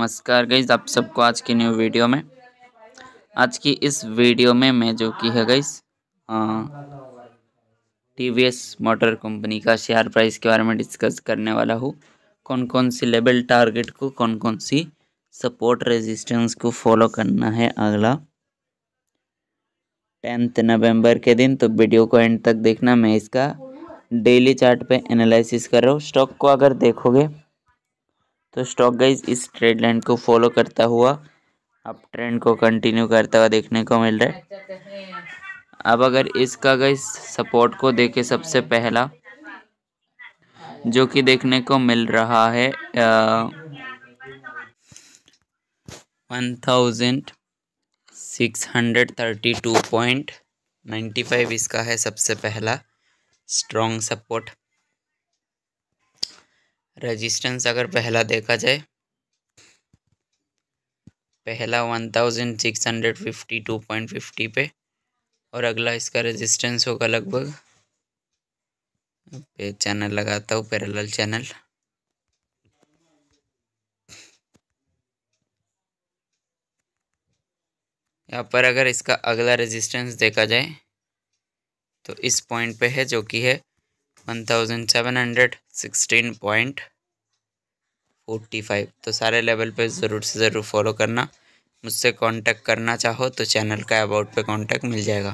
नमस्कार गईज आप सबको आज की न्यू वीडियो में आज की इस वीडियो में मैं जो की है guys T V S motor company का शेयर प्राइस के बारे में डिस्कस करने वाला हूँ कौन कौन सी लेवल टारगेट को कौन कौन सी सपोर्ट रेजिस्टेंस को फॉलो करना है अगला टेंथ नवंबर के दिन तो वीडियो को एंड तक देखना मैं इसका डेली चार्ट पे एनालिसिस कर रहा हूँ स्टॉक को अगर देखोगे तो स्टॉक गाइज इस ट्रेड लाइन को फॉलो करता हुआ अब ट्रेंड को कंटिन्यू करता हुआ देखने को मिल रहा है अब अगर इसका गाइज सपोर्ट को देखे सबसे पहला जो कि देखने को मिल रहा है one thousand six hundred thirty two point ninety five इसका है सबसे पहला स्ट्रॉन्ग सपोर्ट रेजिस्टेंस अगर पहला देखा जाए पहला one thousand six hundred fifty two point fifty पे और अगला इसका रेजिस्टेंस होगा लगभग चैनल लगाता हूँ पैरेलल चैनल यहाँ पर अगर इसका अगला रेजिस्टेंस देखा जाए तो इस पॉइंट पे है जो कि है one thousand seven hundred sixteen point five तो सारे लेवल पे ज़रूर से ज़रूर फॉलो करना मुझसे कांटेक्ट करना चाहो तो चैनल का अबाउट पे कांटेक्ट मिल जाएगा